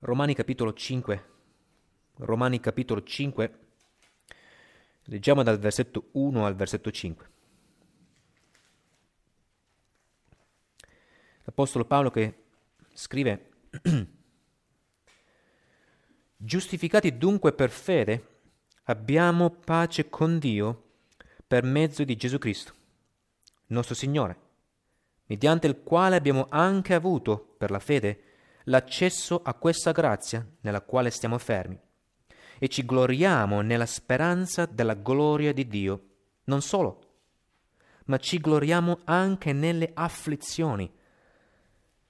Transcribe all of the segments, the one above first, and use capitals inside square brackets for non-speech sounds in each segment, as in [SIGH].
Romani capitolo 5. Romani capitolo 5. Leggiamo dal versetto 1 al versetto 5. L'Apostolo Paolo che scrive, [CLEARS THROAT] giustificati dunque per fede, abbiamo pace con Dio per mezzo di Gesù Cristo, nostro Signore, mediante il quale abbiamo anche avuto, per la fede, l'accesso a questa grazia nella quale stiamo fermi e ci gloriamo nella speranza della gloria di Dio. Non solo, ma ci gloriamo anche nelle afflizioni,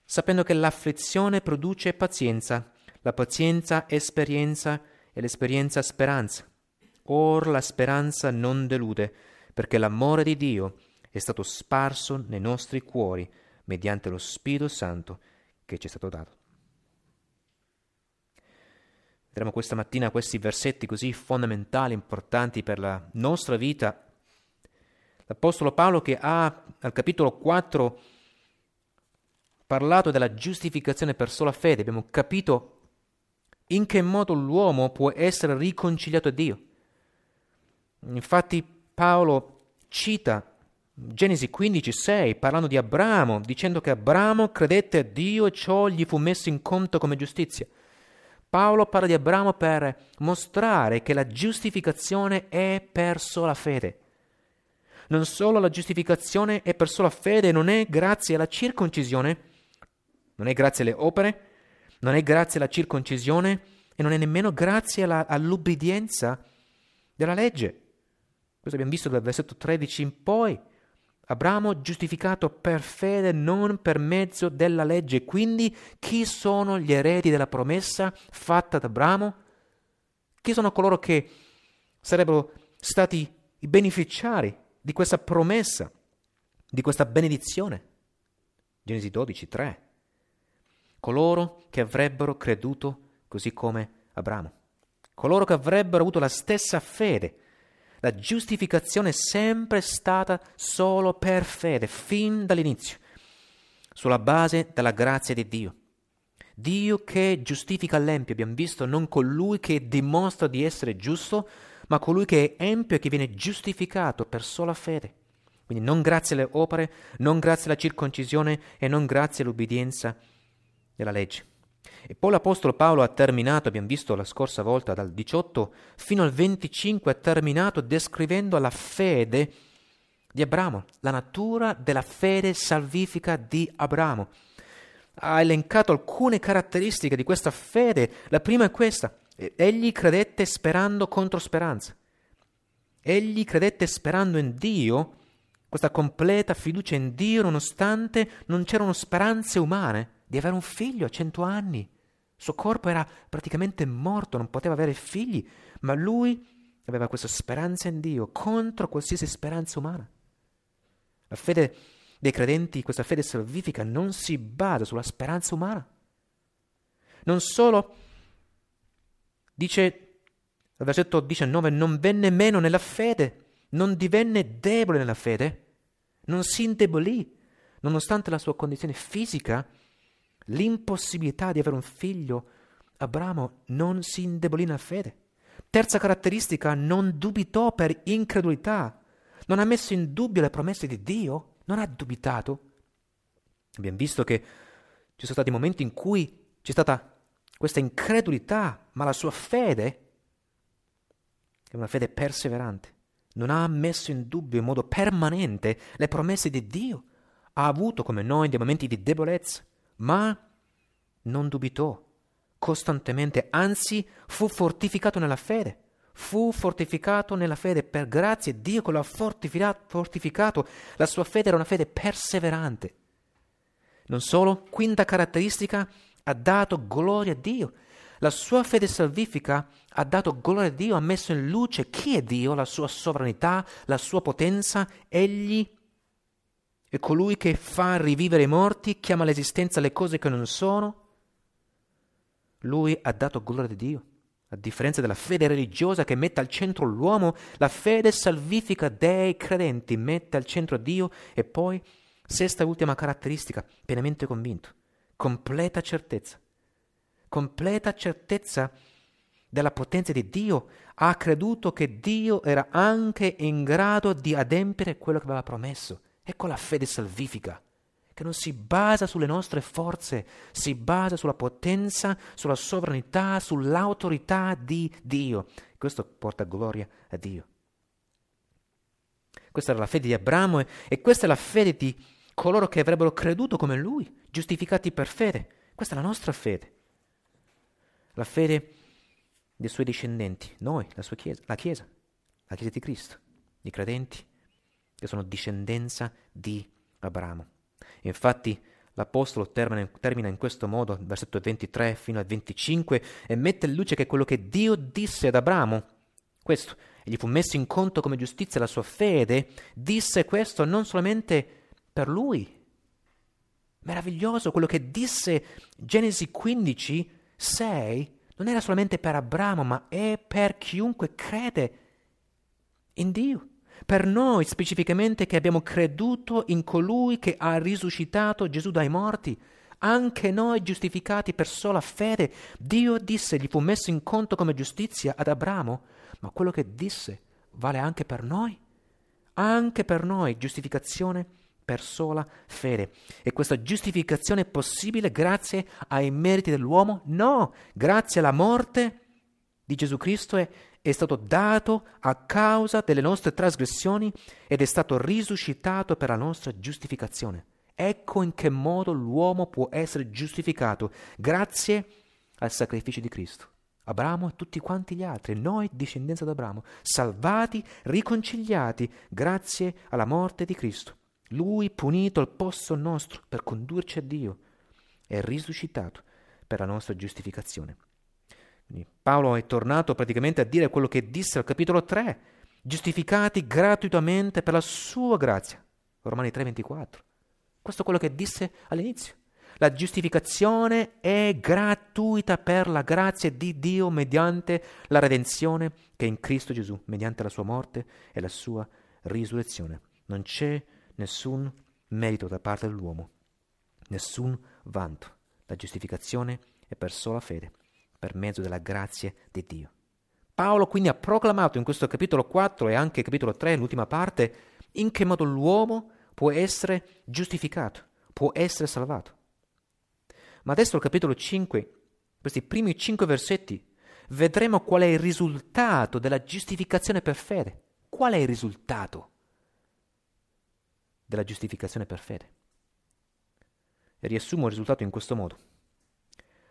sapendo che l'afflizione produce pazienza, la pazienza esperienza e l'esperienza speranza. Or la speranza non delude, perché l'amore di Dio è stato sparso nei nostri cuori mediante lo Spirito Santo che ci è stato dato. Vedremo questa mattina questi versetti così fondamentali, importanti per la nostra vita. L'Apostolo Paolo che ha al capitolo 4 parlato della giustificazione per sola fede, abbiamo capito in che modo l'uomo può essere riconciliato a Dio. Infatti Paolo cita Genesi 15, 6, parlando di Abramo, dicendo che Abramo credette a Dio e ciò gli fu messo in conto come giustizia. Paolo parla di Abramo per mostrare che la giustificazione è per sola fede. Non solo la giustificazione è per sola fede, non è grazie alla circoncisione, non è grazie alle opere, non è grazie alla circoncisione e non è nemmeno grazie alla, all'ubbidienza della legge. Questo abbiamo visto dal versetto 13 in poi. Abramo giustificato per fede, non per mezzo della legge. Quindi chi sono gli eredi della promessa fatta ad Abramo? Chi sono coloro che sarebbero stati i beneficiari di questa promessa, di questa benedizione? Genesi 12, 3. Coloro che avrebbero creduto così come Abramo. Coloro che avrebbero avuto la stessa fede la giustificazione è sempre stata solo per fede, fin dall'inizio, sulla base della grazia di Dio. Dio che giustifica l'empio, abbiamo visto, non colui che dimostra di essere giusto, ma colui che è empio e che viene giustificato per sola fede. Quindi non grazie alle opere, non grazie alla circoncisione e non grazie all'obbedienza della legge. E poi l'Apostolo Paolo ha terminato, abbiamo visto la scorsa volta, dal 18 fino al 25, ha terminato descrivendo la fede di Abramo, la natura della fede salvifica di Abramo. Ha elencato alcune caratteristiche di questa fede. La prima è questa. Egli credette sperando contro speranza. Egli credette sperando in Dio, questa completa fiducia in Dio, nonostante non c'erano speranze umane di avere un figlio a cento anni. Il suo corpo era praticamente morto, non poteva avere figli, ma lui aveva questa speranza in Dio contro qualsiasi speranza umana. La fede dei credenti, questa fede salvifica, non si basa sulla speranza umana. Non solo, dice al versetto 19, non venne meno nella fede, non divenne debole nella fede, non si indebolì, nonostante la sua condizione fisica, l'impossibilità di avere un figlio, Abramo non si indebolì nella fede. Terza caratteristica, non dubitò per incredulità, non ha messo in dubbio le promesse di Dio, non ha dubitato. Abbiamo visto che ci sono stati momenti in cui c'è stata questa incredulità, ma la sua fede è una fede perseverante. Non ha messo in dubbio in modo permanente le promesse di Dio. Ha avuto, come noi, dei momenti di debolezza, ma non dubitò costantemente, anzi fu fortificato nella fede. Fu fortificato nella fede per grazia, Dio lo ha fortificato. La sua fede era una fede perseverante. Non solo, quinta caratteristica, ha dato gloria a Dio. La sua fede salvifica ha dato gloria a Dio, ha messo in luce chi è Dio, la sua sovranità, la sua potenza. Egli e colui che fa rivivere i morti, chiama all'esistenza le cose che non sono. Lui ha dato gloria a Dio. A differenza della fede religiosa che mette al centro l'uomo, la fede salvifica dei credenti, mette al centro Dio e poi, sesta e ultima caratteristica, pienamente convinto, completa certezza. Completa certezza della potenza di Dio, ha creduto che Dio era anche in grado di adempiere quello che aveva promesso. Ecco la fede salvifica, che non si basa sulle nostre forze, si basa sulla potenza, sulla sovranità, sull'autorità di Dio. Questo porta gloria a Dio. Questa era la fede di Abramo e, e questa è la fede di coloro che avrebbero creduto come lui, giustificati per fede. Questa è la nostra fede. La fede dei suoi discendenti, noi, la sua Chiesa, la Chiesa, la Chiesa di Cristo, i credenti che sono discendenza di Abramo. Infatti l'Apostolo termina, termina in questo modo, versetto 23 fino al 25, e mette in luce che quello che Dio disse ad Abramo, questo, e gli fu messo in conto come giustizia la sua fede, disse questo non solamente per lui. Meraviglioso quello che disse Genesi 15, 6, non era solamente per Abramo, ma è per chiunque crede in Dio per noi specificamente che abbiamo creduto in colui che ha risuscitato Gesù dai morti, anche noi giustificati per sola fede, Dio disse, gli fu messo in conto come giustizia ad Abramo, ma quello che disse vale anche per noi, anche per noi giustificazione per sola fede. E questa giustificazione è possibile grazie ai meriti dell'uomo? No, grazie alla morte di Gesù Cristo e è stato dato a causa delle nostre trasgressioni ed è stato risuscitato per la nostra giustificazione. Ecco in che modo l'uomo può essere giustificato grazie al sacrificio di Cristo. Abramo e tutti quanti gli altri, noi discendenza di Abramo, salvati, riconciliati grazie alla morte di Cristo. Lui punito al posto nostro per condurci a Dio, è risuscitato per la nostra giustificazione. Quindi Paolo è tornato praticamente a dire quello che disse al capitolo 3, giustificati gratuitamente per la sua grazia. Romani 3:24. Questo è quello che disse all'inizio. La giustificazione è gratuita per la grazia di Dio mediante la redenzione che è in Cristo Gesù, mediante la sua morte e la sua risurrezione. Non c'è nessun merito da parte dell'uomo, nessun vanto. La giustificazione è per sola fede per mezzo della grazia di Dio. Paolo quindi ha proclamato in questo capitolo 4 e anche capitolo 3, l'ultima parte, in che modo l'uomo può essere giustificato, può essere salvato. Ma adesso il capitolo 5, questi primi 5 versetti, vedremo qual è il risultato della giustificazione per fede. Qual è il risultato della giustificazione per fede? E riassumo il risultato in questo modo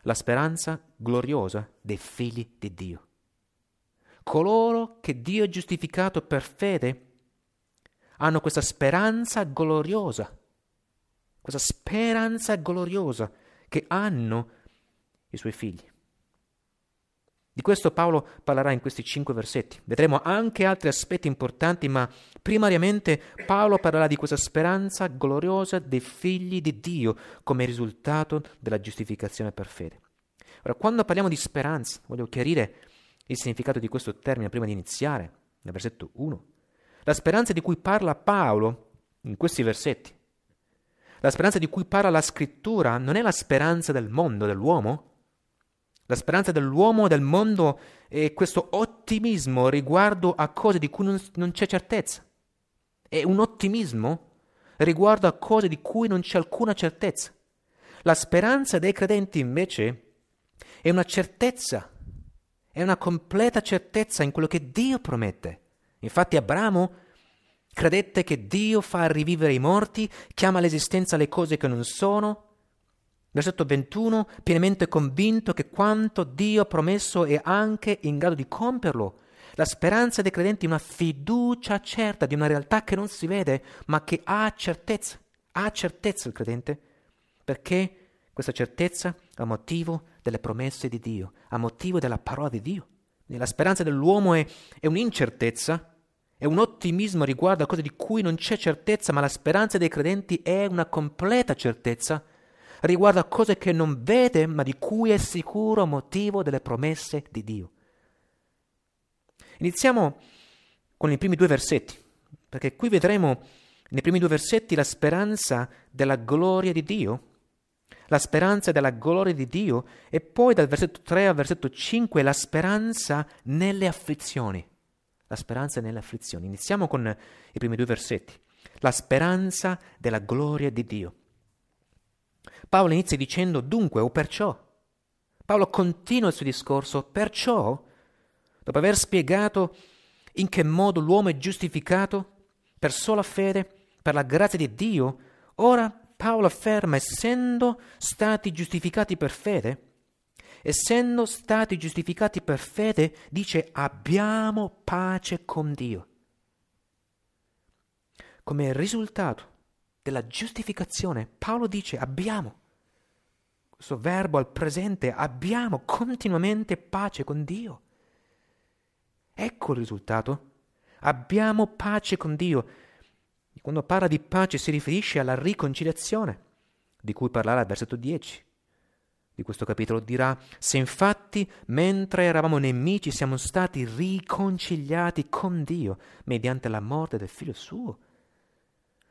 la speranza gloriosa dei figli di Dio. Coloro che Dio ha giustificato per fede hanno questa speranza gloriosa, questa speranza gloriosa che hanno i suoi figli. Di questo Paolo parlerà in questi cinque versetti. Vedremo anche altri aspetti importanti, ma primariamente Paolo parlerà di questa speranza gloriosa dei figli di Dio come risultato della giustificazione per fede. Ora, quando parliamo di speranza, voglio chiarire il significato di questo termine prima di iniziare, nel versetto 1. La speranza di cui parla Paolo in questi versetti, la speranza di cui parla la scrittura, non è la speranza del mondo, dell'uomo, la speranza dell'uomo e del mondo è questo ottimismo riguardo a cose di cui non, non c'è certezza. È un ottimismo riguardo a cose di cui non c'è alcuna certezza. La speranza dei credenti invece è una certezza, è una completa certezza in quello che Dio promette. Infatti Abramo credette che Dio fa rivivere i morti, chiama all'esistenza le cose che non sono, Versetto 21, pienamente convinto che quanto Dio ha promesso è anche in grado di compierlo. La speranza dei credenti è una fiducia certa di una realtà che non si vede, ma che ha certezza. Ha certezza il credente, perché questa certezza ha motivo delle promesse di Dio, ha motivo della parola di Dio. La speranza dell'uomo è, è un'incertezza, è un ottimismo riguardo a cose di cui non c'è certezza, ma la speranza dei credenti è una completa certezza riguarda cose che non vede, ma di cui è sicuro motivo delle promesse di Dio. Iniziamo con i primi due versetti, perché qui vedremo nei primi due versetti la speranza della gloria di Dio, la speranza della gloria di Dio e poi dal versetto 3 al versetto 5 la speranza nelle afflizioni. La speranza nelle afflizioni. Iniziamo con i primi due versetti. La speranza della gloria di Dio. Paolo inizia dicendo dunque o perciò. Paolo continua il suo discorso, perciò, dopo aver spiegato in che modo l'uomo è giustificato per sola fede, per la grazia di Dio, ora Paolo afferma, essendo stati giustificati per fede, essendo stati giustificati per fede, dice abbiamo pace con Dio. Come risultato della giustificazione. Paolo dice abbiamo, questo verbo al presente, abbiamo continuamente pace con Dio. Ecco il risultato. Abbiamo pace con Dio. Quando parla di pace si riferisce alla riconciliazione, di cui parlerà il versetto 10 di questo capitolo. Dirà, se infatti mentre eravamo nemici siamo stati riconciliati con Dio mediante la morte del figlio suo,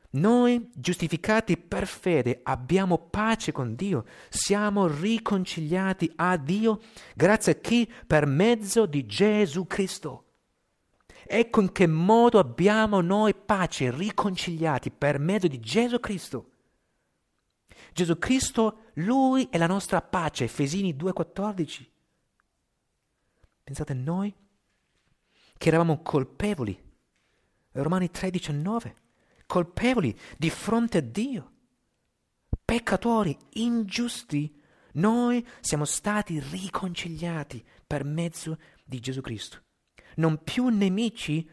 noi, giustificati per fede, abbiamo pace con Dio, siamo riconciliati a Dio grazie a chi? Per mezzo di Gesù Cristo. Ecco in che modo abbiamo noi pace, riconciliati per mezzo di Gesù Cristo. Gesù Cristo, Lui è la nostra pace, Efesini 2,14. Pensate a noi che eravamo colpevoli, Romani 3,19 colpevoli di fronte a Dio, peccatori ingiusti. Noi siamo stati riconciliati per mezzo di Gesù Cristo, non più nemici,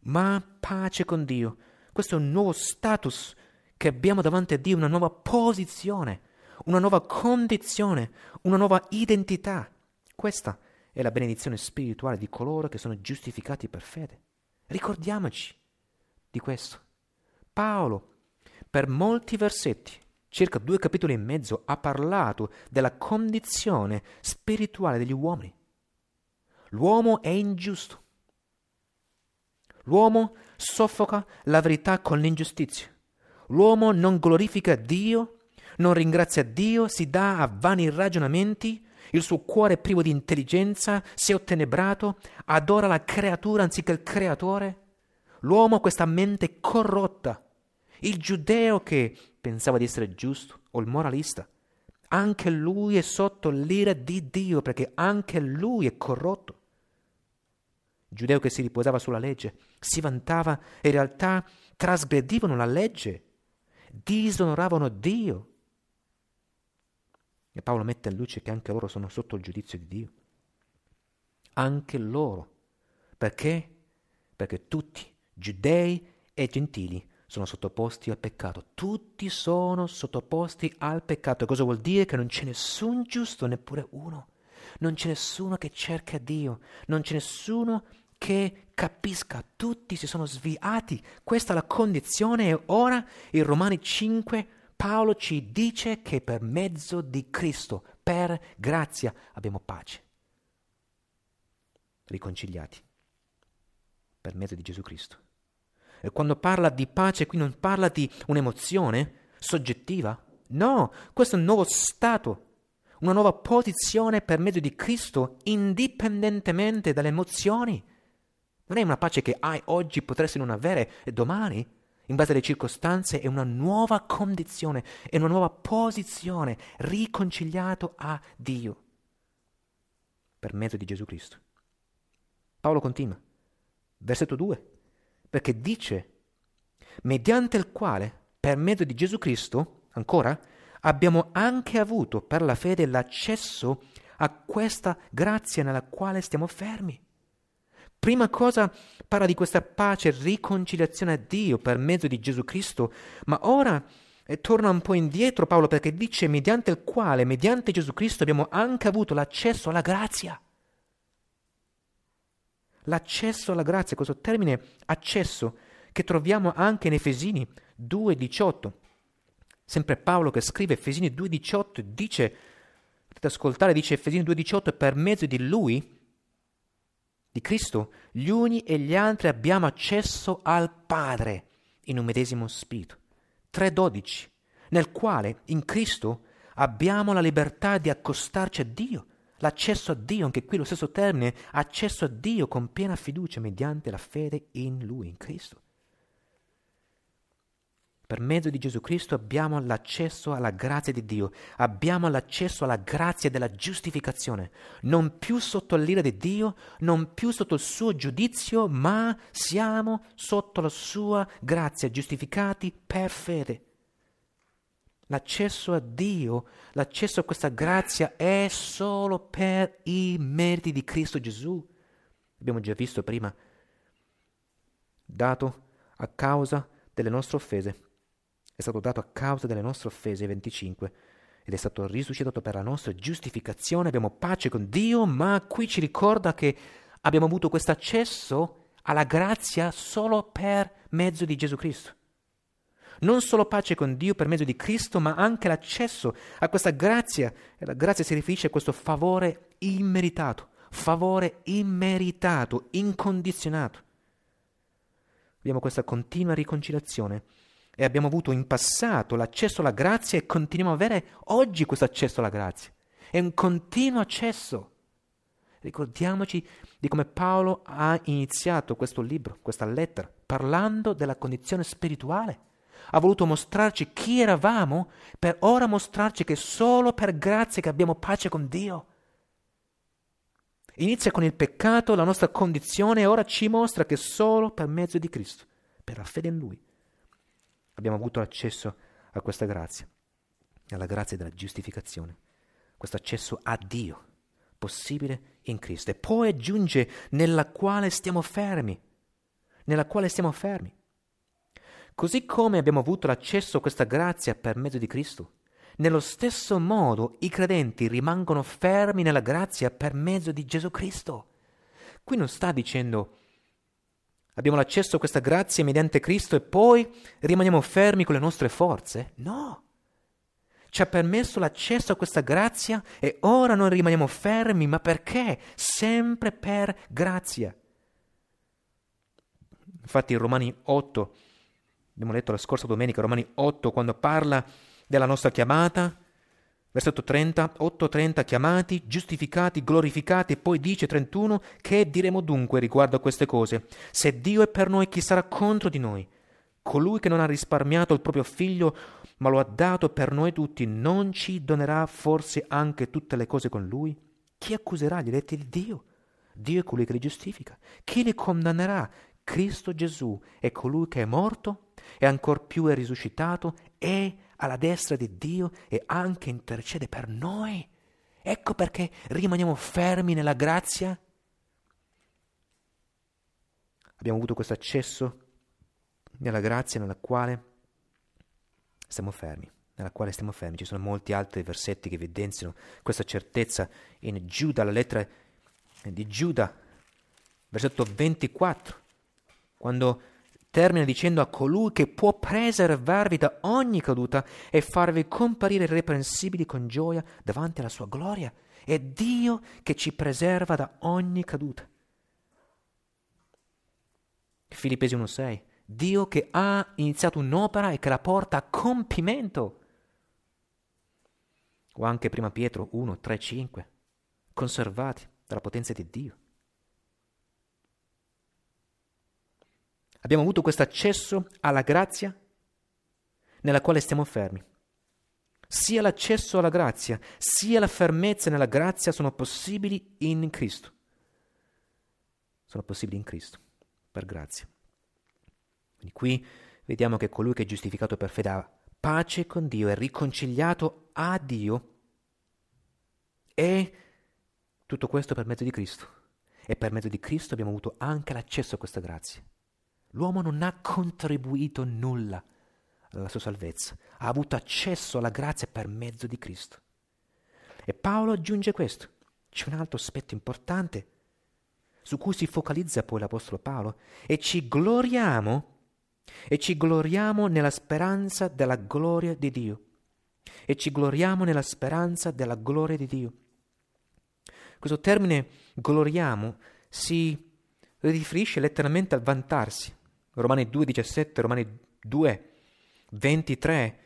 ma pace con Dio. Questo è un nuovo status che abbiamo davanti a Dio, una nuova posizione, una nuova condizione, una nuova identità. Questa è la benedizione spirituale di coloro che sono giustificati per fede. Ricordiamoci di questo. Paolo, per molti versetti, circa due capitoli e mezzo, ha parlato della condizione spirituale degli uomini. L'uomo è ingiusto. L'uomo soffoca la verità con l'ingiustizia. L'uomo non glorifica Dio, non ringrazia Dio, si dà a vani ragionamenti, il suo cuore è privo di intelligenza, si è ottenebrato, adora la creatura anziché il creatore. L'uomo ha questa mente corrotta il giudeo che pensava di essere giusto o il moralista. Anche lui è sotto l'ira di Dio perché anche lui è corrotto. Il giudeo che si riposava sulla legge si vantava e in realtà trasgredivano la legge, disonoravano Dio. E Paolo mette in luce che anche loro sono sotto il giudizio di Dio. Anche loro. Perché? Perché tutti, giudei e gentili, sono sottoposti al peccato, tutti sono sottoposti al peccato. Cosa vuol dire? Che non c'è nessun giusto, neppure uno. Non c'è nessuno che cerca Dio, non c'è nessuno che capisca, tutti si sono sviati. Questa è la condizione e ora in Romani 5 Paolo ci dice che per mezzo di Cristo, per grazia, abbiamo pace. Riconciliati per mezzo di Gesù Cristo. Eh, quando parla di pace, qui non parla di un'emozione soggettiva. No, questo è un nuovo stato, una nuova posizione per mezzo di Cristo, indipendentemente dalle emozioni. Non è una pace che hai oggi, potresti non avere e domani, in base alle circostanze, è una nuova condizione, è una nuova posizione, riconciliato a Dio, per mezzo di Gesù Cristo. Paolo continua, versetto 2 perché dice, mediante il quale, per mezzo di Gesù Cristo, ancora, abbiamo anche avuto per la fede l'accesso a questa grazia nella quale stiamo fermi. Prima cosa parla di questa pace, e riconciliazione a Dio per mezzo di Gesù Cristo, ma ora eh, torna un po' indietro Paolo perché dice mediante il quale, mediante Gesù Cristo abbiamo anche avuto l'accesso alla grazia l'accesso alla grazia, questo termine accesso che troviamo anche in Efesini 2.18. Sempre Paolo che scrive Efesini 2.18 dice, potete ascoltare, dice Efesini 2.18, per mezzo di lui, di Cristo, gli uni e gli altri abbiamo accesso al Padre in un medesimo spirito. 3.12, nel quale in Cristo abbiamo la libertà di accostarci a Dio l'accesso a Dio, anche qui lo stesso termine, accesso a Dio con piena fiducia mediante la fede in Lui, in Cristo. Per mezzo di Gesù Cristo abbiamo l'accesso alla grazia di Dio, abbiamo l'accesso alla grazia della giustificazione, non più sotto l'ira di Dio, non più sotto il suo giudizio, ma siamo sotto la sua grazia, giustificati per fede. L'accesso a Dio, l'accesso a questa grazia è solo per i meriti di Cristo Gesù. Abbiamo già visto prima, dato a causa delle nostre offese. È stato dato a causa delle nostre offese 25 ed è stato risuscitato per la nostra giustificazione. Abbiamo pace con Dio, ma qui ci ricorda che abbiamo avuto questo accesso alla grazia solo per mezzo di Gesù Cristo non solo pace con Dio per mezzo di Cristo, ma anche l'accesso a questa grazia. E la grazia si riferisce a questo favore immeritato, favore immeritato, incondizionato. Abbiamo questa continua riconciliazione e abbiamo avuto in passato l'accesso alla grazia e continuiamo ad avere oggi questo accesso alla grazia. È un continuo accesso. Ricordiamoci di come Paolo ha iniziato questo libro, questa lettera, parlando della condizione spirituale ha voluto mostrarci chi eravamo per ora mostrarci che solo per grazia che abbiamo pace con Dio. Inizia con il peccato, la nostra condizione e ora ci mostra che solo per mezzo di Cristo, per la fede in Lui, abbiamo avuto accesso a questa grazia, alla grazia della giustificazione, questo accesso a Dio possibile in Cristo. E poi aggiunge nella quale stiamo fermi, nella quale stiamo fermi. Così come abbiamo avuto l'accesso a questa grazia per mezzo di Cristo, nello stesso modo i credenti rimangono fermi nella grazia per mezzo di Gesù Cristo. Qui non sta dicendo abbiamo l'accesso a questa grazia mediante Cristo e poi rimaniamo fermi con le nostre forze. No. Ci ha permesso l'accesso a questa grazia e ora non rimaniamo fermi, ma perché? Sempre per grazia. Infatti in Romani 8 abbiamo letto la scorsa domenica, Romani 8, quando parla della nostra chiamata, versetto 30, 8, 30, chiamati, giustificati, glorificati, e poi dice 31, che diremo dunque riguardo a queste cose? Se Dio è per noi, chi sarà contro di noi? Colui che non ha risparmiato il proprio figlio, ma lo ha dato per noi tutti, non ci donerà forse anche tutte le cose con lui? Chi accuserà gli eletti di Dio? Dio è colui che li giustifica. Chi li condannerà? Cristo Gesù è colui che è morto, e ancor più è risuscitato, è alla destra di Dio e anche intercede per noi. Ecco perché rimaniamo fermi nella grazia. Abbiamo avuto questo accesso nella grazia nella quale stiamo fermi, nella quale stiamo fermi. Ci sono molti altri versetti che evidenziano questa certezza in Giuda, la lettera di Giuda, versetto 24, quando Termina dicendo a colui che può preservarvi da ogni caduta e farvi comparire irreprensibili con gioia davanti alla sua gloria. È Dio che ci preserva da ogni caduta. Filippesi 1.6. Dio che ha iniziato un'opera e che la porta a compimento. O anche prima Pietro 1, 5. Conservati dalla potenza di Dio. abbiamo avuto questo accesso alla grazia nella quale stiamo fermi. Sia l'accesso alla grazia, sia la fermezza nella grazia sono possibili in Cristo. Sono possibili in Cristo, per grazia. Quindi qui vediamo che colui che è giustificato per fede ha pace con Dio, è riconciliato a Dio e tutto questo per mezzo di Cristo. E per mezzo di Cristo abbiamo avuto anche l'accesso a questa grazia. L'uomo non ha contribuito nulla alla sua salvezza, ha avuto accesso alla grazia per mezzo di Cristo. E Paolo aggiunge questo. C'è un altro aspetto importante su cui si focalizza poi l'Apostolo Paolo e ci gloriamo e ci gloriamo nella speranza della gloria di Dio e ci gloriamo nella speranza della gloria di Dio. Questo termine gloriamo si riferisce letteralmente al vantarsi, Romani 2, 17, Romani 2, 23.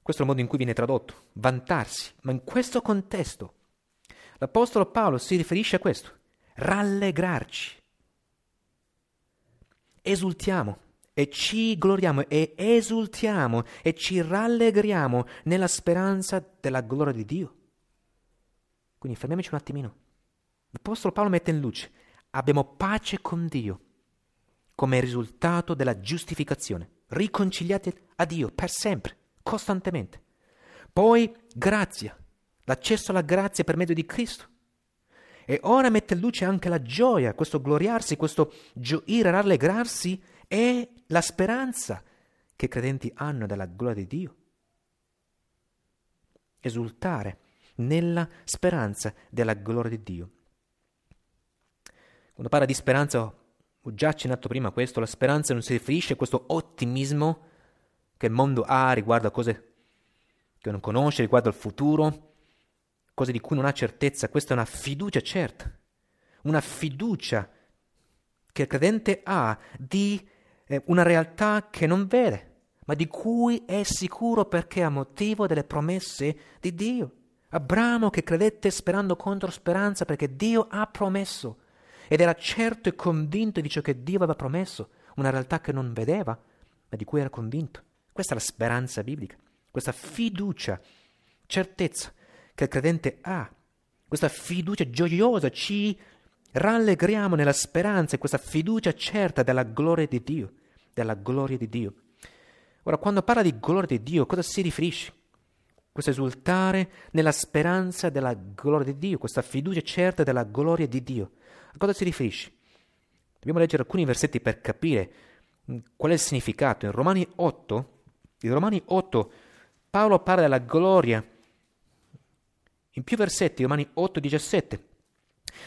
Questo è il modo in cui viene tradotto, vantarsi. Ma in questo contesto l'Apostolo Paolo si riferisce a questo, rallegrarci. Esultiamo e ci gloriamo e esultiamo e ci rallegriamo nella speranza della gloria di Dio. Quindi fermiamoci un attimino. L'Apostolo Paolo mette in luce, abbiamo pace con Dio come risultato della giustificazione, riconciliati a Dio per sempre, costantemente. Poi grazia, l'accesso alla grazia per mezzo di Cristo. E ora mette in luce anche la gioia, questo gloriarsi, questo gioire, rallegrarsi e la speranza che i credenti hanno della gloria di Dio. Esultare nella speranza della gloria di Dio. Quando parla di speranza ho oh, già accennato prima questo, la speranza non si riferisce a questo ottimismo che il mondo ha riguardo a cose che non conosce, riguardo al futuro, cose di cui non ha certezza. Questa è una fiducia certa, una fiducia che il credente ha di eh, una realtà che non vede, ma di cui è sicuro perché ha motivo delle promesse di Dio. Abramo che credette sperando contro speranza perché Dio ha promesso ed era certo e convinto di ciò che Dio aveva promesso, una realtà che non vedeva, ma di cui era convinto. Questa è la speranza biblica, questa fiducia, certezza che il credente ha, questa fiducia gioiosa ci rallegriamo nella speranza e questa fiducia certa della gloria di Dio, della gloria di Dio. Ora, quando parla di gloria di Dio, cosa si riferisce? Questo esultare nella speranza della gloria di Dio, questa fiducia certa della gloria di Dio. A cosa si riferisce? Dobbiamo leggere alcuni versetti per capire mm, qual è il significato. In Romani 8, in Romani 8 Paolo parla della gloria. In più versetti, Romani 8, 17.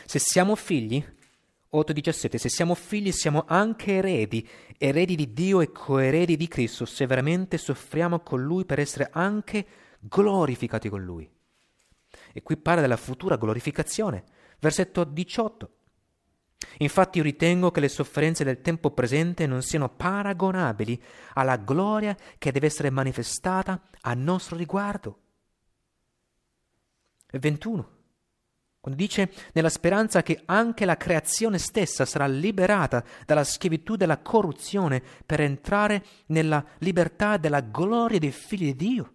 Se siamo figli, 8, 17, Se siamo figli siamo anche eredi, eredi di Dio e coeredi di Cristo, se veramente soffriamo con Lui per essere anche glorificati con Lui. E qui parla della futura glorificazione. Versetto 18 Infatti io ritengo che le sofferenze del tempo presente non siano paragonabili alla gloria che deve essere manifestata a nostro riguardo. 21. Quando dice nella speranza che anche la creazione stessa sarà liberata dalla schiavitù della corruzione per entrare nella libertà della gloria dei figli di Dio.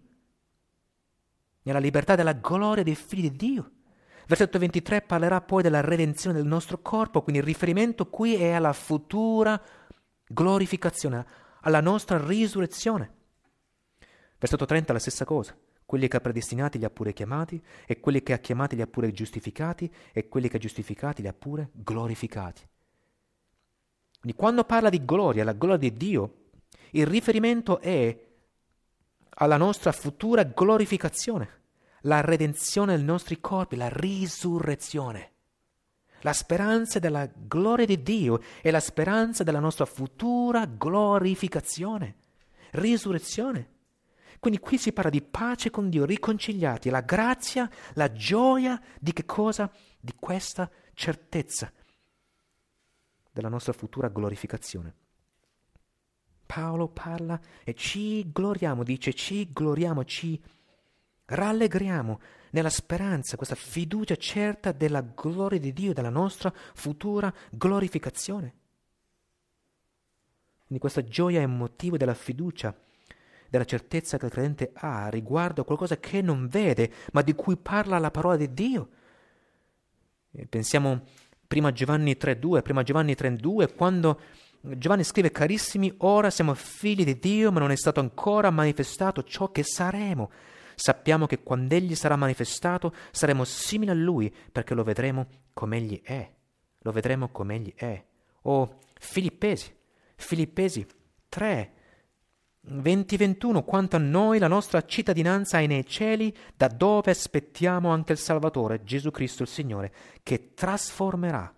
Nella libertà della gloria dei figli di Dio. Versetto 23 parlerà poi della redenzione del nostro corpo, quindi il riferimento qui è alla futura glorificazione, alla nostra risurrezione. Versetto 30 la stessa cosa. Quelli che ha predestinati li ha pure chiamati, e quelli che ha chiamati li ha pure giustificati, e quelli che ha giustificati li ha pure glorificati. Quindi quando parla di gloria, la gloria di Dio, il riferimento è alla nostra futura glorificazione la redenzione dei nostri corpi, la risurrezione, la speranza della gloria di Dio è la speranza della nostra futura glorificazione, risurrezione. Quindi qui si parla di pace con Dio, riconciliati, la grazia, la gioia di che cosa? Di questa certezza della nostra futura glorificazione. Paolo parla e ci gloriamo, dice ci gloriamo, ci gloriamo Rallegriamo nella speranza, questa fiducia certa della gloria di Dio, della nostra futura glorificazione. Quindi questa gioia è motivo della fiducia, della certezza che il credente ha riguardo a qualcosa che non vede, ma di cui parla la parola di Dio. pensiamo prima Giovanni 3.2, prima Giovanni 3.2, quando Giovanni scrive, carissimi, ora siamo figli di Dio, ma non è stato ancora manifestato ciò che saremo. Sappiamo che quando Egli sarà manifestato saremo simili a Lui perché lo vedremo come Egli è. Lo vedremo come Egli è. O Filippesi, Filippesi 3, 20-21 Quanto a noi la nostra cittadinanza è nei cieli, da dove aspettiamo anche il Salvatore, Gesù Cristo il Signore, che trasformerà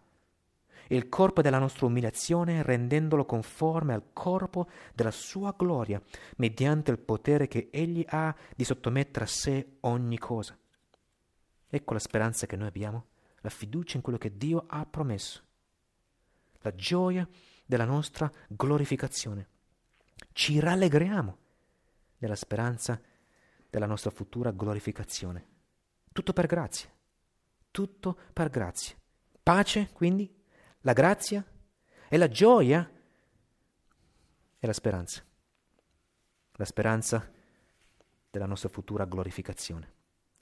il corpo della nostra umiliazione rendendolo conforme al corpo della sua gloria, mediante il potere che Egli ha di sottomettere a sé ogni cosa. Ecco la speranza che noi abbiamo, la fiducia in quello che Dio ha promesso, la gioia della nostra glorificazione. Ci rallegriamo della speranza della nostra futura glorificazione. Tutto per grazia, tutto per grazia. Pace, quindi, la grazia? È la gioia? È la speranza. La speranza della nostra futura glorificazione.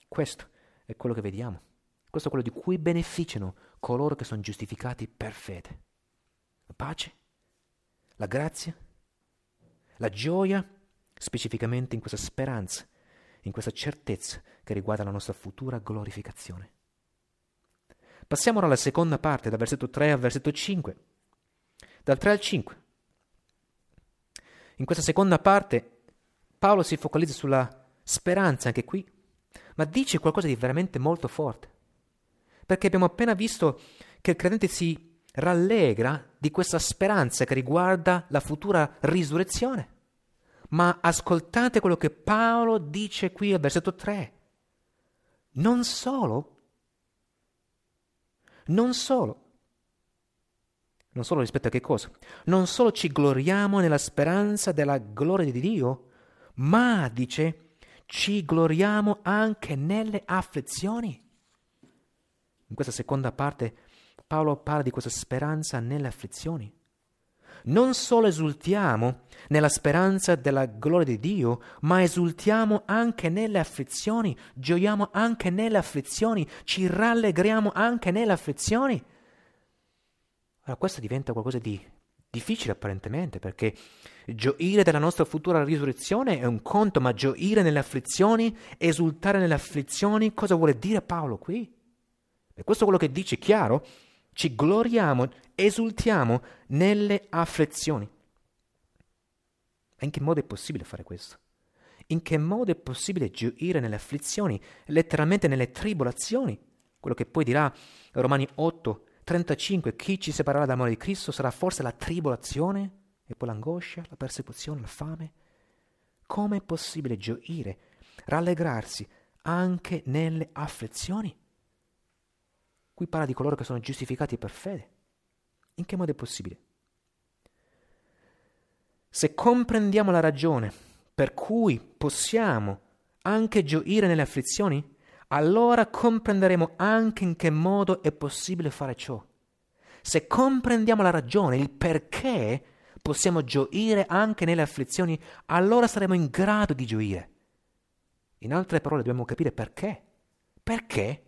Questo è quello che vediamo. Questo è quello di cui beneficiano coloro che sono giustificati per fede. La pace, la grazia, la gioia, specificamente in questa speranza, in questa certezza che riguarda la nostra futura glorificazione. Passiamo ora alla seconda parte, dal versetto 3 al versetto 5. Dal 3 al 5. In questa seconda parte Paolo si focalizza sulla speranza anche qui, ma dice qualcosa di veramente molto forte. Perché abbiamo appena visto che il credente si rallegra di questa speranza che riguarda la futura risurrezione. Ma ascoltate quello che Paolo dice qui al versetto 3. Non solo non solo. Non solo rispetto a che cosa? Non solo ci gloriamo nella speranza della gloria di Dio, ma, dice, ci gloriamo anche nelle afflizioni. In questa seconda parte Paolo parla di questa speranza nelle afflizioni non solo esultiamo nella speranza della gloria di Dio, ma esultiamo anche nelle afflizioni, gioiamo anche nelle afflizioni, ci rallegriamo anche nelle afflizioni. Allora questo diventa qualcosa di difficile apparentemente, perché gioire della nostra futura risurrezione è un conto, ma gioire nelle afflizioni, esultare nelle afflizioni, cosa vuole dire Paolo qui? E questo è quello che dice chiaro ci gloriamo, esultiamo nelle afflizioni. Ma In che modo è possibile fare questo? In che modo è possibile gioire nelle afflizioni, letteralmente nelle tribolazioni? Quello che poi dirà Romani 8, 35, chi ci separerà dall'amore di Cristo sarà forse la tribolazione e poi l'angoscia, la persecuzione, la fame? Come è possibile gioire, rallegrarsi anche nelle afflizioni? Qui parla di coloro che sono giustificati per fede. In che modo è possibile? Se comprendiamo la ragione per cui possiamo anche gioire nelle afflizioni, allora comprenderemo anche in che modo è possibile fare ciò. Se comprendiamo la ragione, il perché possiamo gioire anche nelle afflizioni, allora saremo in grado di gioire. In altre parole, dobbiamo capire perché. Perché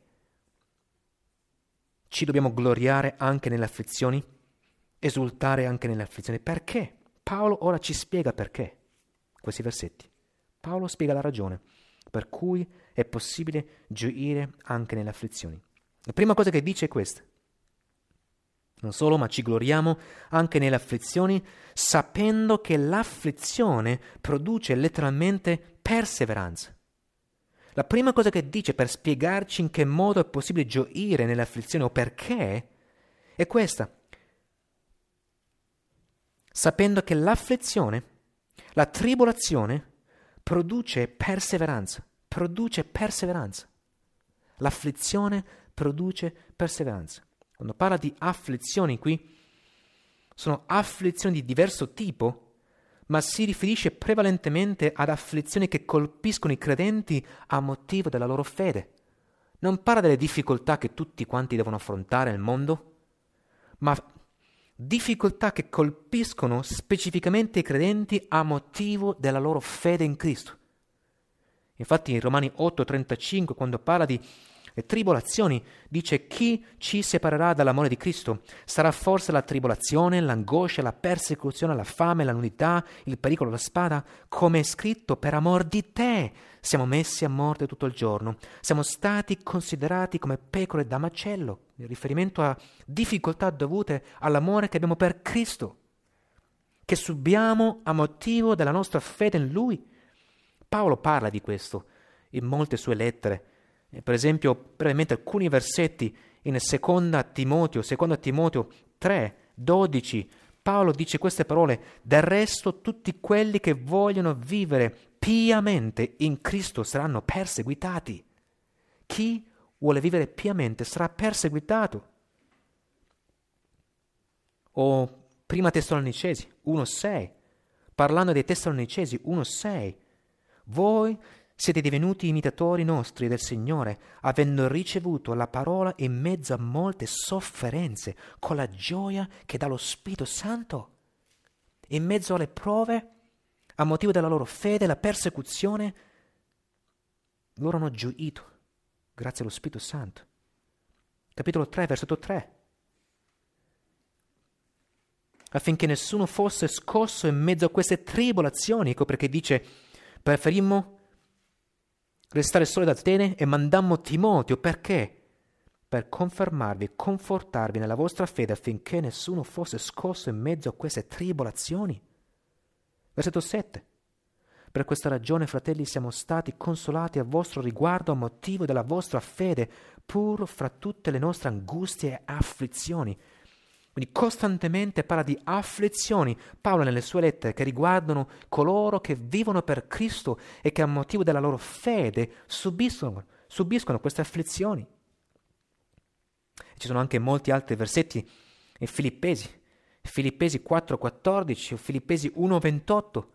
ci dobbiamo gloriare anche nelle afflizioni, esultare anche nelle afflizioni. Perché? Paolo ora ci spiega perché. Questi versetti. Paolo spiega la ragione per cui è possibile gioire anche nelle afflizioni. La prima cosa che dice è questa. Non solo, ma ci gloriamo anche nelle afflizioni, sapendo che l'afflizione produce letteralmente perseveranza. La prima cosa che dice per spiegarci in che modo è possibile gioire nell'afflizione o perché è questa. Sapendo che l'afflizione, la tribolazione, produce perseveranza, produce perseveranza. L'afflizione produce perseveranza. Quando parla di afflizioni qui, sono afflizioni di diverso tipo ma si riferisce prevalentemente ad afflizioni che colpiscono i credenti a motivo della loro fede. Non parla delle difficoltà che tutti quanti devono affrontare nel mondo, ma difficoltà che colpiscono specificamente i credenti a motivo della loro fede in Cristo. Infatti in Romani 8:35, quando parla di le tribolazioni. Dice chi ci separerà dall'amore di Cristo? Sarà forse la tribolazione, l'angoscia, la persecuzione, la fame, la nudità, il pericolo, la spada? Come è scritto, per amor di te siamo messi a morte tutto il giorno. Siamo stati considerati come pecore da macello, in riferimento a difficoltà dovute all'amore che abbiamo per Cristo, che subiamo a motivo della nostra fede in Lui. Paolo parla di questo in molte sue lettere per esempio, brevemente alcuni versetti in seconda Timoteo, seconda Timoteo 3, 12, Paolo dice queste parole, del resto tutti quelli che vogliono vivere piamente in Cristo saranno perseguitati. Chi vuole vivere piamente sarà perseguitato. O prima Tessalonicesi 1.6, parlando dei Tessalonicesi 1.6, voi siete divenuti imitatori nostri del Signore, avendo ricevuto la parola in mezzo a molte sofferenze, con la gioia che dà lo Spirito Santo. In mezzo alle prove, a motivo della loro fede, la persecuzione, loro hanno gioito, grazie allo Spirito Santo. Capitolo 3, versetto 3 affinché nessuno fosse scosso in mezzo a queste tribolazioni. Ecco perché dice, preferimmo restare soli da Atene e mandammo Timoteo perché? Per confermarvi e confortarvi nella vostra fede affinché nessuno fosse scosso in mezzo a queste tribolazioni. Versetto 7. Per questa ragione, fratelli, siamo stati consolati a vostro riguardo a motivo della vostra fede, pur fra tutte le nostre angustie e afflizioni, quindi costantemente parla di afflizioni, Paolo nelle sue lettere, che riguardano coloro che vivono per Cristo e che a motivo della loro fede subiscono, subiscono queste afflizioni. Ci sono anche molti altri versetti in Filippesi, Filippesi 4,14 o Filippesi 1,28,